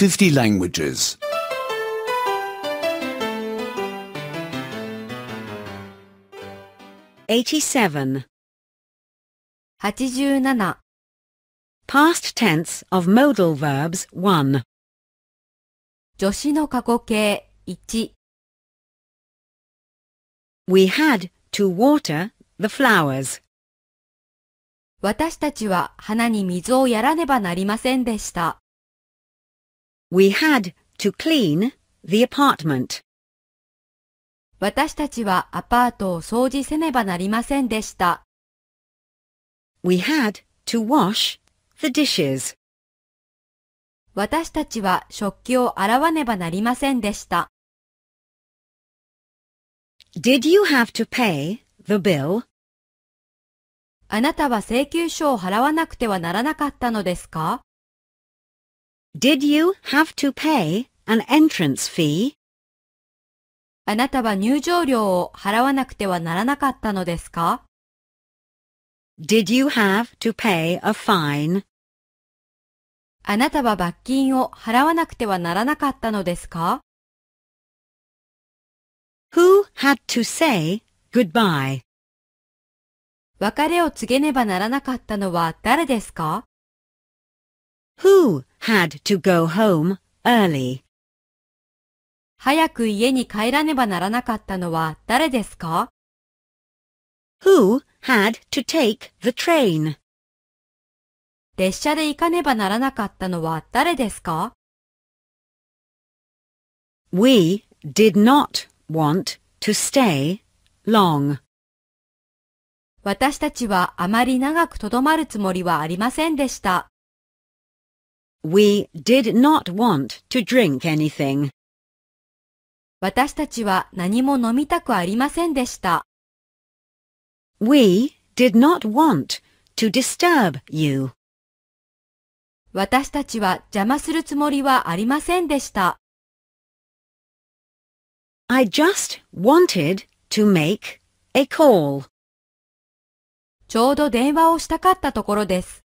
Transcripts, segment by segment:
50 languages. 87. 87 Past tense of modal verbs 1. 助詞の過去形1 We had to water the flowers. 私たちは花に水をやらねばなりませんでした。We had to clean the apartment. 私たちはアパートを掃除せねばなりませんでした。We had to wash the dishes. 私たちは食器を洗わねばなりませんでした。Did you have to pay the bill? あなたは請求書を払わなくてはならなかったのですか Did you have to pay an entrance fee? あなたは入場料を払わなくてはならなかったのですか ?Did you have to pay a fine? あなたは罰金を払わなくてはならなかったのですか ?Who had to say goodbye? 別れを告げねばならなかったのは誰ですか ?Who had to go home early. 早く家に帰らねばならなかったのは誰ですか ?Who had to take the train? 列車で行かねばならなかったのは誰ですか ?We did not want to stay long. 私たちはあまり長くとどまるつもりはありませんでした。We did not want to drink anything. 私たちは何も飲みたくありませんでした。We did not want to disturb you. 私たちは邪魔するつもりはありませんでした。I just wanted to make a call. ちょうど電話をしたかったところです。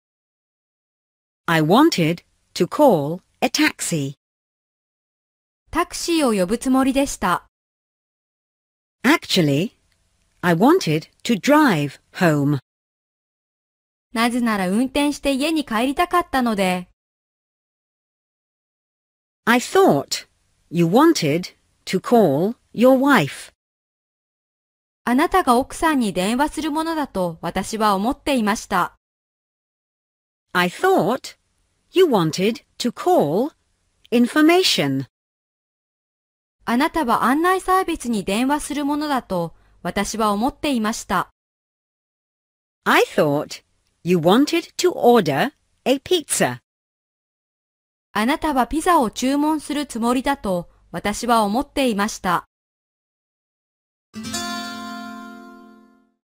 I wanted to call a taxi. タクシーを呼ぶつもりでした。Actually, I wanted to drive home. なぜなら運転して家に帰りたかったので。I thought you wanted to call your wife. あなたが奥さんに電話するものだと私は思っていました。I thought You wanted to call information. あなたは案内サービスに電話するものだと私は思っていました。I thought you wanted to order a pizza. あなたはピザを注文するつもりだと私は思っていました。